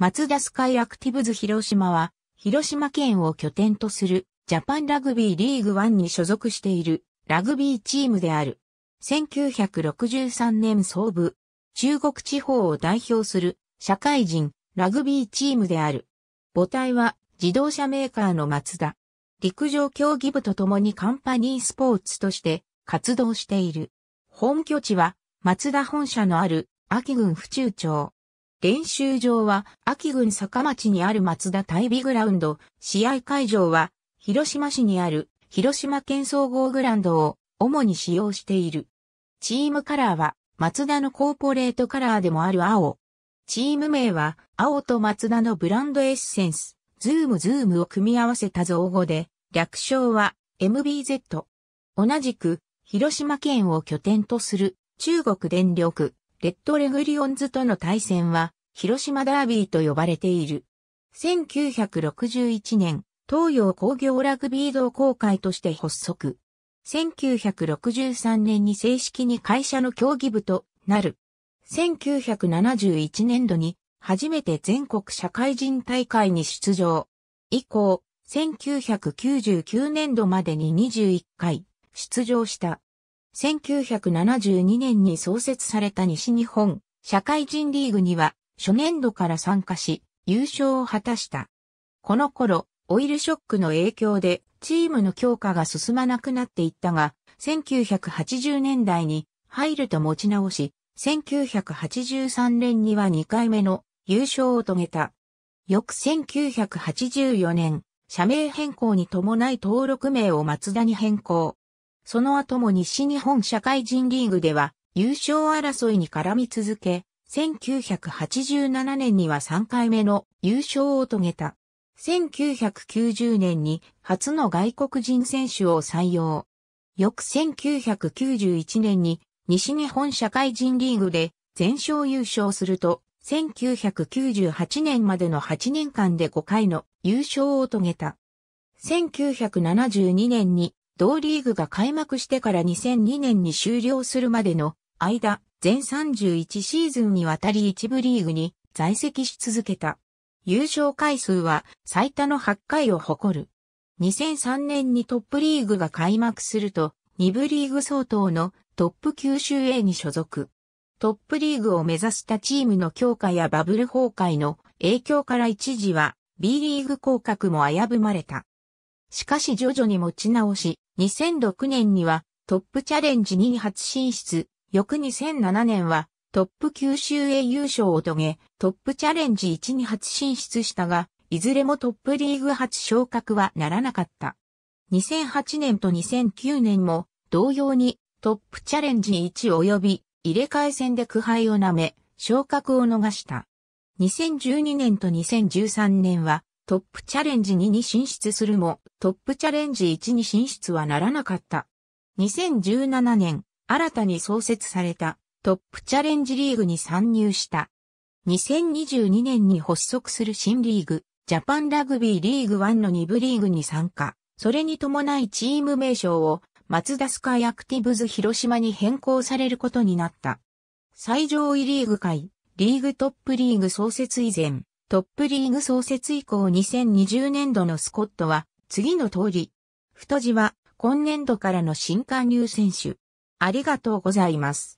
マツダスカイアクティブズ広島は、広島県を拠点とするジャパンラグビーリーグワンに所属しているラグビーチームである。1963年創部、中国地方を代表する社会人ラグビーチームである。母体は自動車メーカーのマツダ。陸上競技部と共にカンパニースポーツとして活動している。本拠地はマツダ本社のある秋郡府中町。練習場は秋郡坂町にある松田大美グラウンド、試合会場は広島市にある広島県総合グラウンドを主に使用している。チームカラーは松田のコーポレートカラーでもある青。チーム名は青と松田のブランドエッセンス、ズームズームを組み合わせた造語で、略称は MBZ。同じく広島県を拠点とする中国電力レッドレグリオンズとの対戦は、広島ダービーと呼ばれている。1961年、東洋工業ラグビー同好会として発足。1963年に正式に会社の競技部となる。1971年度に初めて全国社会人大会に出場。以降、1999年度までに21回出場した。1972年に創設された西日本社会人リーグには初年度から参加し優勝を果たした。この頃、オイルショックの影響でチームの強化が進まなくなっていったが、1980年代に入ると持ち直し、1983年には2回目の優勝を遂げた。翌1984年、社名変更に伴い登録名を松田に変更。その後も西日本社会人リーグでは優勝争いに絡み続け、1987年には3回目の優勝を遂げた。1990年に初の外国人選手を採用。翌1991年に西日本社会人リーグで全勝優勝すると、1998年までの8年間で5回の優勝を遂げた。1972年に同リーグが開幕してから2002年に終了するまでの間、全31シーズンにわたり一部リーグに在籍し続けた。優勝回数は最多の8回を誇る。2003年にトップリーグが開幕すると、2部リーグ相当のトップ九州 A に所属。トップリーグを目指したチームの強化やバブル崩壊の影響から一時は B リーグ降格も危ぶまれた。しかし徐々に持ち直し、2006年にはトップチャレンジ2に初進出、翌2007年はトップ九州へ優勝を遂げ、トップチャレンジ1に初進出したが、いずれもトップリーグ初昇格はならなかった。2008年と2009年も同様にトップチャレンジ1及び入れ替え戦で苦杯を舐め、昇格を逃した。2012年と2013年はトップチャレンジ2に進出するも、トップチャレンジ1に進出はならなかった。2017年、新たに創設されたトップチャレンジリーグに参入した。2022年に発足する新リーグ、ジャパンラグビーリーグ1の2部リーグに参加。それに伴いチーム名称をマツダスカイアクティブズ広島に変更されることになった。最上位リーグ会、リーグトップリーグ創設以前、トップリーグ創設以降2020年度のスコットは、次の通り。太字は、今年度からの新加入選手。ありがとうございます。